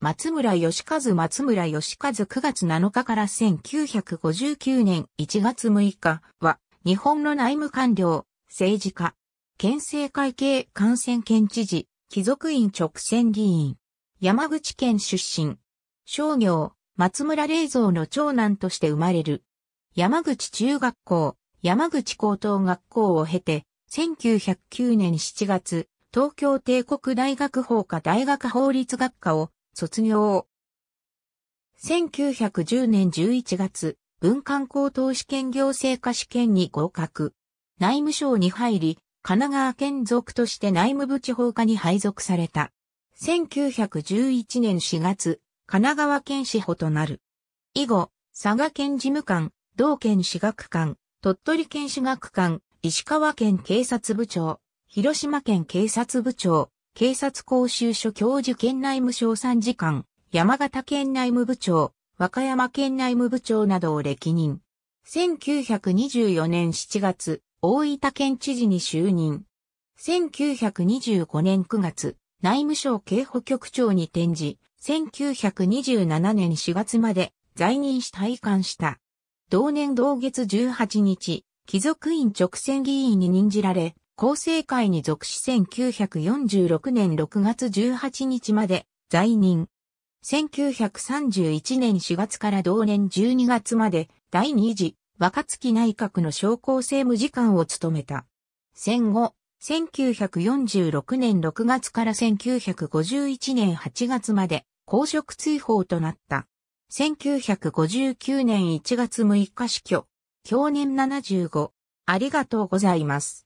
松村義和松村義和9月7日から1959年1月6日は日本の内務官僚、政治家、県政会計感染県知事、貴族院直選議員、山口県出身、商業、松村霊蔵の長男として生まれる。山口中学校、山口高等学校を経て、1909年7月、東京帝国大学法科大学法律学科を卒業。1910年11月、文官高等試験行政科試験に合格。内務省に入り、神奈川県属として内務部地方課に配属された。1911年4月、神奈川県司法となる。以後、佐賀県事務官、道県私学官、鳥取県私学官、石川県警察部長、広島県警察部長、警察講習所教授県内務省参事官、山形県内務部長、和歌山県内務部長などを歴任。1924年7月、大分県知事に就任。1925年9月、内務省警保局長に転じ、1927年4月まで在任し退官した。同年同月18日、貴族院直選議員に任じられ、厚生会に属し1946年6月18日まで在任。1931年4月から同年12月まで第2次若月内閣の商工政務次官を務めた。戦後、1946年6月から1951年8月まで公職追放となった。1959年1月6日死去。享年75。ありがとうございます。